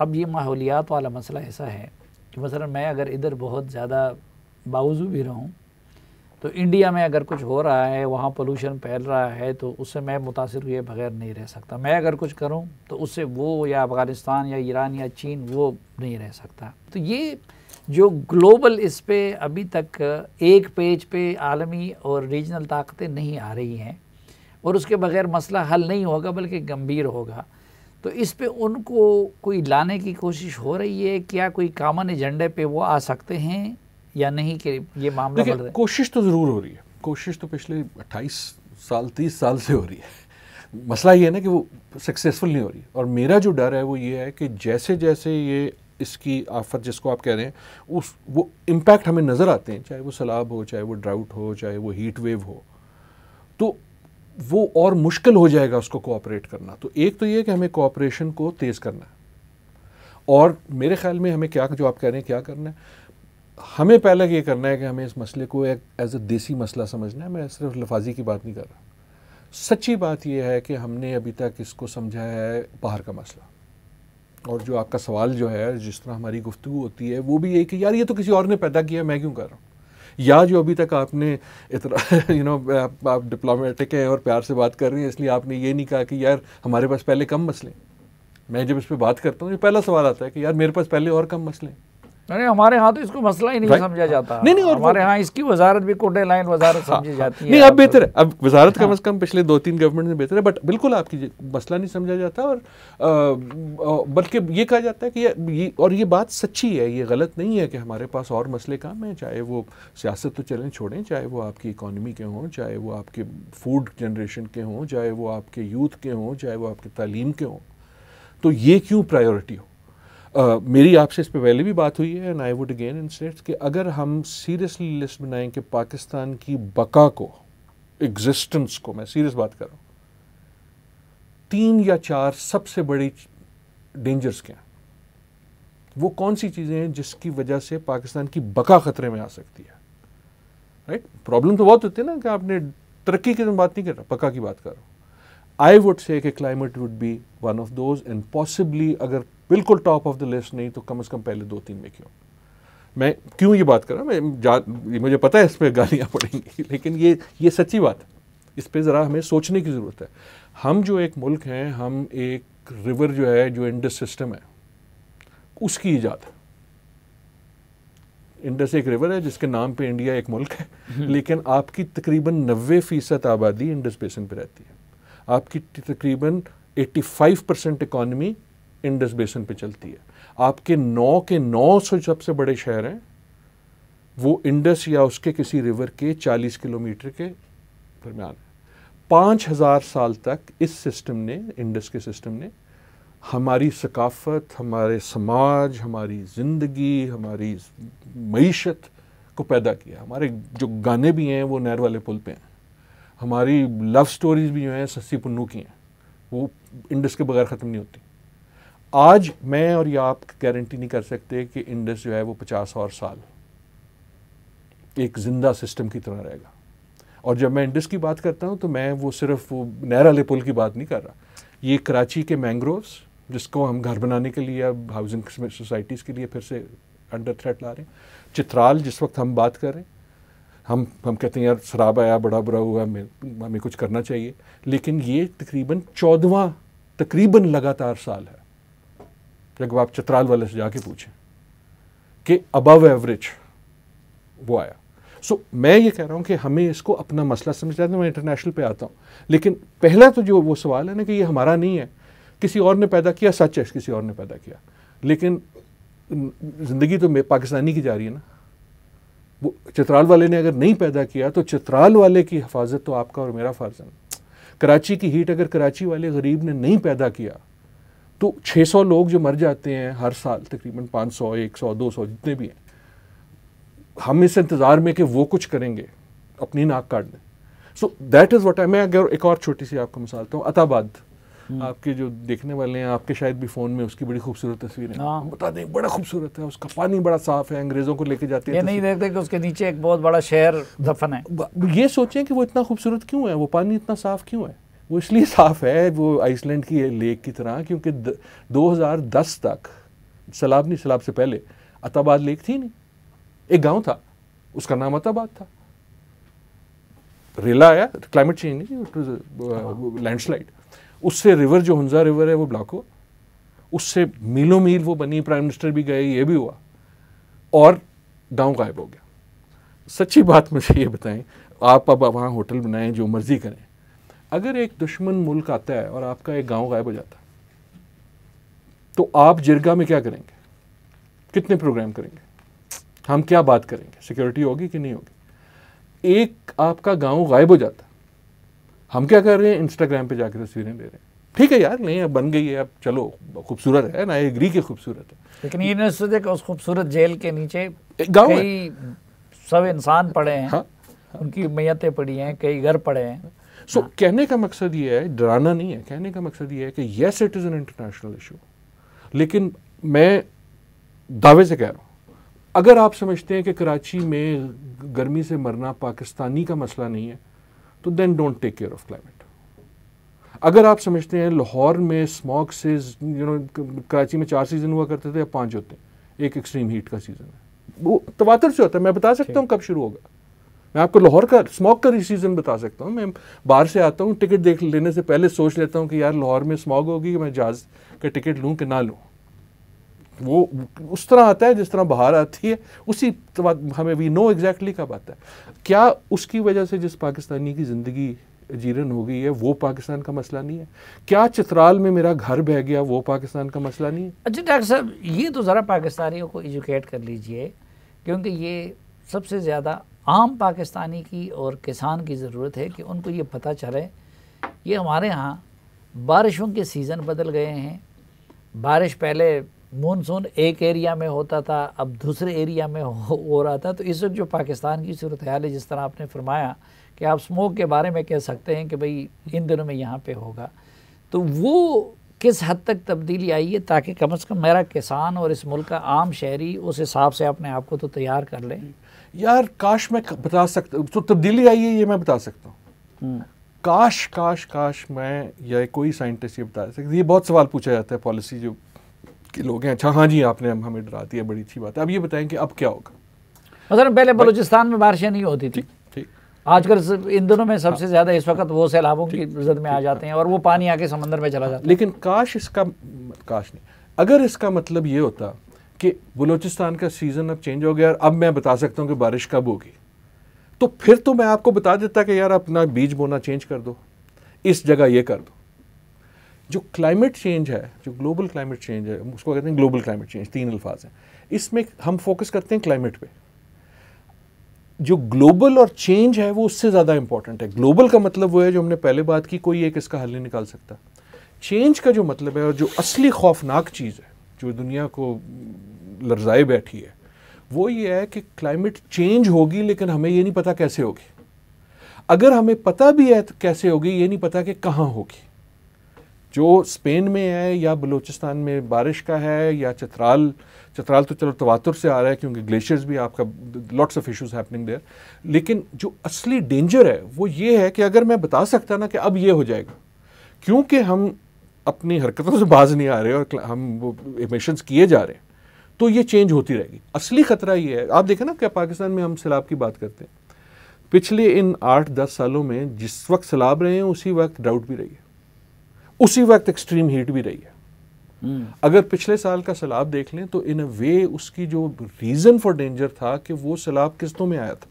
अब ये माहौलियात वाला मसला ऐसा है कि मसला मैं अगर इधर बहुत ज़्यादा बावजू भी रहूँ तो इंडिया में अगर कुछ हो रहा है वहाँ पोलूशन फैल रहा है तो उससे मैं मुतासर हुए बगैर नहीं रह सकता मैं अगर कुछ करूँ तो उससे वो या अफ़गानिस्तान या ईरान या चीन वो नहीं रह सकता तो ये जो ग्लोबल इस पर अभी तक एक पेज पे आलमी और रीजनल ताकतें नहीं आ रही हैं और उसके बगैर मसला हल नहीं होगा बल्कि गंभीर होगा तो इस पे उनको कोई लाने की कोशिश हो रही है क्या कोई कामन एजेंडे पे वो आ सकते हैं या नहीं कि ये मामला बढ़ रहा है कोशिश तो ज़रूर हो रही है कोशिश तो पिछले 28 साल 30 साल से हो रही है मसला ये है ना कि वो सक्सेसफुल नहीं हो रही और मेरा जो डर है वो ये है कि जैसे जैसे ये इसकी आफत जिसको आप कह रहे हैं उस वो इम्पैक्ट हमें नज़र आते हैं चाहे वो सैलाब हो चाहे वो ड्राउट हो चाहे वो हीट वेव हो तो वो और मुश्किल हो जाएगा उसको कोऑपरेट करना तो एक तो ये कि हमें कोऑपरेशन को तेज़ करना है और मेरे ख्याल में हमें क्या जो आप कह रहे हैं क्या करना है हमें पहले ये करना है कि हमें इस मसले को एक एज अ देसी मसला समझना है मैं सिर्फ लफाजी की बात नहीं कर रहा सच्ची बात यह है कि हमने अभी तक इसको समझा है बाहर का मसला और जो आपका सवाल जो है जिस तरह हमारी गुफ्तु होती है वो भी यही कि यार ये तो किसी और ने पैदा किया मैं क्यों कर रहा हूँ या जो अभी तक आपने इतना यू नो आप, डिप्लोमेटिक हैं और प्यार से बात कर रही हैं इसलिए आपने ये नहीं कहा कि यार हमारे पास पहले कम मसले मैं जब इस पर बात करता हूँ ये पहला सवाल आता है कि यार मेरे पास पहले और कम मसले हैं अरे हमारे यहाँ तो इसको मसला ही नहीं समझा जाता नहीं नहीं और हमारे यहाँ इसकी वजारत भी कोटे लाइन वजारत हाँ, समझी जाती हाँ। है नहीं अब बेहतर है अब वजारत कम अज हाँ। कम पिछले दो तीन गवर्नमेंट में बेहतर है बट बिल्कुल आपकी मसला नहीं समझा जाता और बल्कि ये कहा जाता है कि ये और ये बात सच्ची है ये गलत नहीं है कि हमारे पास और मसले काम हैं चाहे वो सियासत तो चलें छोड़ें चाहे वो आपकी इकानमी के हों चाहे वो आपके फूड जनरेशन के हों चाहे वो आपके यूथ के हों चाहे वो आपके तालीम के हों तो ये क्यों प्रायोरिटी हो मेरी आपसे इस पर पहले भी बात हुई है and I would again in insist कि अगर हम सीरियसली लिस्ट बनाएं कि पाकिस्तान की बका को एग्जिस्टेंस को मैं सीरियस बात कर रहा हूँ तीन या चार सबसे बड़ी डेंजर्स क्या हैं वो कौन सी चीज़ें हैं जिसकी वजह से पाकिस्तान की बका खतरे में आ सकती है राइट right? प्रॉब्लम तो बहुत होती है ना कि आपने तरक्की की तो बात नहीं कर रहा पका की बात कर रहा हूँ आई वुड से कि climate would be one of those and possibly अगर बिल्कुल टॉप ऑफ द लिस्ट नहीं तो कम से कम पहले दो तीन में क्यों मैं क्यों ये बात कर रहा मैं मुझे पता है इस पर गालियाँ पड़ेंगी लेकिन ये ये सच्ची बात है इस पर ज़रा हमें सोचने की ज़रूरत है हम जो एक मुल्क हैं हम एक रिवर जो है जो इंडस सिस्टम है उसकी ईजाद है इंडस एक रिवर है जिसके नाम पे इंडिया एक मुल्क है हम्म। लेकिन आपकी तकरीबन नबे फ़ीसद आबादी इंडस बेसन पे रहती है आपकी तकरीबन 85 परसेंट इकॉनमी इंडस बेसन पे चलती है आपके नौ के नौ सौ सबसे बड़े शहर हैं वो इंडस या उसके किसी रिवर के 40 किलोमीटर के दरमियान पाँच हज़ार साल तक इस सिस्टम ने इंडस के सिस्टम ने हमारी सकाफत हमारे समाज हमारी ज़िंदगी हमारी मीशत को पैदा किया हमारे जो गाने भी हैं वो नहर वाले पुल पे हैं हमारी लव स्टोरीज भी जो हैं सस्सी पन्नू की हैं वो इंडस के बगैर ख़त्म नहीं होती आज मैं और ये आप गारंटी नहीं कर सकते कि इंडस जो है वो पचास और साल एक ज़िंदा सिस्टम की तरह रहेगा और जब मैं इंडस की बात करता हूँ तो मैं वो सिर्फ वो नहरा ले पुल की बात नहीं कर रहा ये कराची के मैंग्रोव्स जिसको हम घर बनाने के लिए अब हाउसिंग सोसाइटीज़ के लिए फिर से अंडर थ्रेट ला रहे हैं चित्राल जिस वक्त हम बात कर रहे हैं हम हम कहते हैं यार शराब आया बड़ा बुरा हुआ हमें कुछ करना चाहिए लेकिन ये तकरीबन चौदवा तकरीबन लगातार साल है जब आप चतराल वाले से जाके पूछें कि अबव एवरेज वो आया सो so, मैं ये कह रहा हूँ कि हमें इसको अपना मसला समझ जाते तो हैं मैं इंटरनेशनल पे आता हूँ लेकिन पहला तो जो वो सवाल है ना कि ये हमारा नहीं है किसी और ने पैदा किया सच है किसी और ने पैदा किया लेकिन ज़िंदगी तो पाकिस्तानी की जा रही है ना चित्राल वाले ने अगर नहीं पैदा किया तो चित्राल वाले की हिफाजत तो आपका और मेरा फ़र्ज़ है कराची की हीट अगर कराची वाले गरीब ने नहीं पैदा किया तो 600 लोग जो मर जाते हैं हर साल तकरीबन 500, 100, 200 जितने भी हैं हम इस इंतज़ार में कि वो कुछ करेंगे अपनी नाक काट दें so that is what I मैं अगर एक और छोटी सी आपको मिसाल हूँ अताबाद हम्म। आपके जो देखने वाले हैं आपके शायद भी फ़ोन में उसकी बड़ी खूबसूरत तस्वीर है हाँ। बता दें बड़ा खूबसूरत है उसका पानी बड़ा साफ है अंग्रेज़ों को लेके जाते हैं नहीं देखते कि उसके नीचे एक बहुत बड़ा शहर दफन है ये सोचें कि वो इतना खूबसूरत क्यों है वो पानी इतना साफ़ क्यों है वो इसलिए साफ़ है वो आइसलैंड की लेक की तरह क्योंकि दो तक सलाब नहीं सलाब से पहले अताबाद लेक थी नहीं एक गाँव था उसका नाम अताबाद था रेला आया क्लाइमेट चेंज नहीं लैंडस्लाइड उससे रिवर जो हंजा रिवर है वो ब्लॉक हो उससे मीलों मील वो बनी प्राइम मिनिस्टर भी गए ये भी हुआ और गांव गायब हो गया सच्ची बात मुझे ये बताएं आप अब वहाँ होटल बनाएं जो मर्ज़ी करें अगर एक दुश्मन मुल्क आता है और आपका एक गांव गायब हो जाता है तो आप जिरगा में क्या करेंगे कितने प्रोग्राम करेंगे हम क्या बात करेंगे सिक्योरिटी होगी कि नहीं होगी एक आपका गांव गायब हो जाता हम क्या कर रहे हैं इंस्टाग्राम पे जाकर तस्वीरें ले रहे हैं ठीक है यार नहीं अब बन गई है अब चलो खूबसूरत है ना एग्री की खूबसूरत है लेकिन ये नहीं सोचे कि उस खूबसूरत जेल के नीचे गाँव सब इंसान पड़े हैं हाँ? उनकी मैयतें पड़ी हैं कई घर पड़े हैं सो so, हाँ. कहने का मकसद ये है डराना नहीं है कहने का मकसद ये है कि yes it is an international issue लेकिन मैं दावे से कह रहा हूँ अगर आप समझते हैं कि कराची में गर्मी से मरना पाकिस्तानी का मसला नहीं है तो then don't take care of climate अगर आप समझते हैं लाहौर में स्मॉक से यू नो कराची में चार सीज़न हुआ करते थे या पाँच होते हैं एक एक्सट्रीम हीट का सीज़न है वो तवातर से होता है मैं बता सकता हूँ कब शुरू होगा मैं आपको लाहौर का स्मॉक का ही सीज़न बता सकता हूँ मैं बाहर से आता हूँ टिकट देख लेने से पहले सोच लेता हूँ कि यार लाहौर में स्मॉग होगी मैं जहाज़ का टिकट लूँ कि ना लूँ वो उस तरह आता है जिस तरह बाहर आती है उसी हमें वी नो एग्जैक्टली कब आता है क्या उसकी वजह से जिस पाकिस्तानी की ज़िंदगी जीरन हो गई है वो पाकिस्तान का मसला नहीं है क्या चित्राल में मेरा घर बह गया वो पाकिस्तान का मसला नहीं है अच्छा डॉक्टर साहब ये तो ज़रा पाकिस्तानियों को एजुकेट कर लीजिए क्योंकि ये सबसे ज़्यादा आम पाकिस्तानी की और किसान की ज़रूरत है कि उनको ये पता चले ये हमारे यहाँ बारिशों के सीज़न बदल गए हैं बारिश पहले मानसून एक एरिया में होता था अब दूसरे एरिया में हो, हो रहा था तो इस वक्त जो पाकिस्तान की सूरत हाल है जिस तरह आपने फरमाया कि आप स्मोक के बारे में कह सकते हैं कि भाई इन दिनों में यहाँ पे होगा तो वो किस हद तक तब्दीली आई है ताकि कम अज़ कम मेरा किसान और इस मुल्क का आम शहरी उस हिसाब से अपने आप को तो तैयार कर लें यार काश मैं बता सकता तो तब्दीली आई है ये मैं बता सकता हूँ हम्म। काश काश काश मैं या कोई साइंटिस्ट ये बता सकता ये बहुत सवाल पूछा जाता है पॉलिसी जो के लोग हैं अच्छा हाँ जी आपने हम हमें डरा दिया बड़ी अच्छी बात है अब ये बताएं कि अब क्या होगा मतलब पहले बलूचिस्तान में बारिशें नहीं होती थी आजकल इन दोनों में सबसे हाँ। ज़्यादा इस वक्त वो सैलाबों की जद में आ जाते हाँ। हैं और वो पानी आके समंदर में चला जाता लेकिन काश इसका काश नहीं अगर इसका मतलब ये होता कि बलूचिस्तान का सीज़न अब चेंज हो गया और अब मैं बता सकता हूँ कि बारिश कब होगी तो फिर तो मैं आपको बता देता कि यार अपना बीज बोना चेंज कर दो इस जगह ये कर दो जो क्लाइमेट चेंज है जो ग्लोबल क्लाइमेट चेंज है उसको कहते हैं ग्लोबल क्लाइमेट चेंज तीन अल्फाज हैं इसमें हम फोकस करते हैं क्लाइमेट पे जो ग्लोबल और चेंज है वो उससे ज़्यादा इंपॉर्टेंट है ग्लोबल का मतलब वो है जो हमने पहले बात की कोई एक इसका हल नहीं निकाल सकता चेंज का जो मतलब है और जो असली खौफनाक चीज़ है जो दुनिया को लर्जाए बैठी है वो ये है कि क्लाइमेट चेंज होगी लेकिन हमें ये नहीं पता कैसे होगी अगर हमें पता भी है तो कैसे होगी ये नहीं पता कि कहाँ होगी जो स्पेन में है या बलूचिस्तान में बारिश का है या चतराल चतराल तो चलो तवातुर से आ रहा है क्योंकि ग्लेशियर्स भी आपका lots of issues happening there लेकिन जो असली डेंजर है वो ये है कि अगर मैं बता सकता ना कि अब ये हो जाएगा क्योंकि हम अपनी हरकतों से बाज नहीं आ रहे और हम वो एमिशंस किए जा रहे हैं तो ये चेंज होती रहेगी असली खतरा ये है आप देखें ना क्या पाकिस्तान में हम सैलाब की बात करते हैं पिछले इन आठ दस सालों में जिस वक्त सैलाब रहे हैं उसी वक्त डाउट भी रही है उसी वक्त एक्सट्रीम हीट भी रही है हम्म। अगर पिछले साल का सैलाब देख लें तो इन अ वे उसकी जो रीज़न फॉर डेंजर था कि वो सैलाब किस्तों में आया था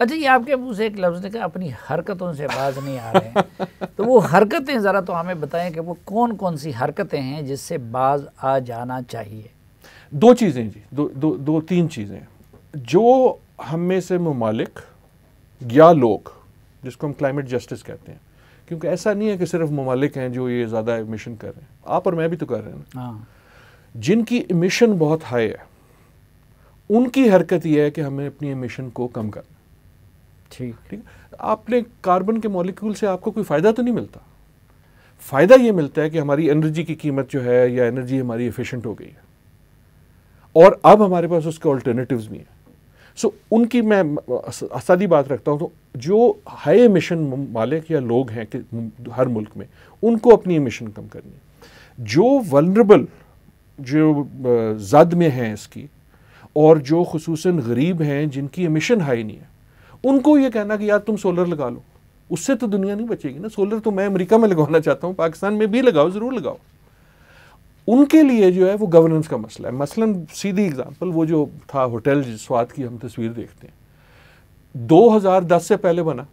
अच्छा ये आपके मुंह से एक लफ्ज़ ने कहा अपनी हरकतों से बाज नहीं आ रहे हैं तो वो हरकतें ज़रा तो हमें बताएं कि वो कौन कौन सी हरकतें हैं जिससे बाज आ जाना चाहिए दो चीज़ें जी दो दो, दो तीन चीज़ें जो हम में से ममालिक या लोग जिसको हम क्लाइमेट जस्टिस कहते हैं क्योंकि ऐसा नहीं है कि सिर्फ ममालिक हैं जो ये ज़्यादा इमिशन कर रहे हैं आप और मैं भी तो कर रहे हैं ना हाँ। जिनकी इमिशन बहुत हाई है उनकी हरकत यह है कि हमें अपनी इमिशन को कम करना ठीक ठीक आपने कार्बन के मॉलिक्यूल से आपको कोई फ़ायदा तो नहीं मिलता फ़ायदा ये मिलता है कि हमारी एनर्जी की कीमत जो है या एनर्जी हमारी एफिशिएंट हो गई है और अब हमारे पास उसके ऑल्टरनेटिव्स भी हैं सो उनकी मैं सादी बात रखता हूँ तो जो हाई एमिशन मालिक या लोग हैं कि हर मुल्क में उनको अपनी एमिशन कम करनी है जो वनरेबल जो जद में हैं इसकी और जो खसूस गरीब हैं जिनकी एमिशन हाई नहीं है उनको ये कहना कि यार तुम सोलर लगा लो उससे तो दुनिया नहीं बचेगी ना सोलर तो मैं अमेरिका में लगवाना चाहता हूँ पाकिस्तान में भी लगाओ ज़रूर लगाओ उनके लिए जो है वो गवर्नेंस का मसला है मसलन सीधी एग्जांपल वो जो था होटल स्वाद की हम तस्वीर देखते हैं 2010 से पहले बना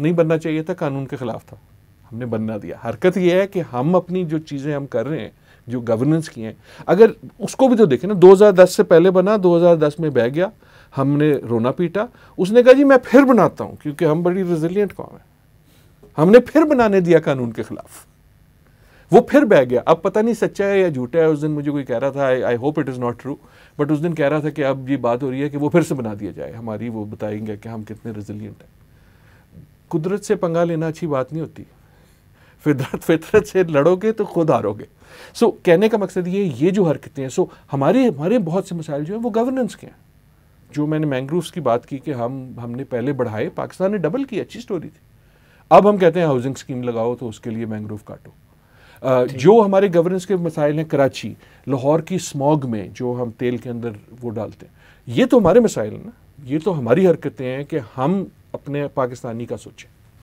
नहीं बनना चाहिए था कानून के ख़िलाफ़ था हमने बनना दिया हरकत यह है कि हम अपनी जो चीज़ें हम कर रहे हैं जो गवर्नेंस की हैं अगर उसको भी तो देखें ना 2010 से पहले बना 2010 में बह गया हमने रोना पीटा उसने कहा जी मैं फिर बनाता हूँ क्योंकि हम बड़ी रिजिलियंट कौम है हमने फिर बनाने दिया कानून के ख़िलाफ़ वो फिर बह गया अब पता नहीं सच्चा है या झूठा है उस दिन मुझे कोई कह रहा था I hope it is not true but उस दिन कह रहा था कि अब ये बात हो रही है कि वो फिर से बना दिया जाए हमारी वो बताएंगे कि हम कितने रेजिलियंट हैं कुदरत से पंगा लेना अच्छी बात नहीं होती फितरत फितरत से लड़ोगे तो खुद हारोगे सो so, कहने का मकसद ये ये जो हरकतें हैं सो so, हमारे हमारे बहुत से मसाइल जो हैं वो गवर्नेंस के हैं जो मैंने मैंग्रोव्स की बात की कि हम हमने पहले बढ़ाए पाकिस्तान ने डबल की अच्छी स्टोरी थी अब हम कहते हैं हाउसिंग स्कीम लगाओ तो उसके लिए मैंग्रोव काटो जो हमारे गवर्नेंस के मसाइल हैं कराची लाहौर की स्मॉग में जो हम तेल के अंदर वो डालते हैं ये तो हमारे मसाइल हैं ना ये तो हमारी हरकतें हैं कि हम अपने पाकिस्तानी का सोचें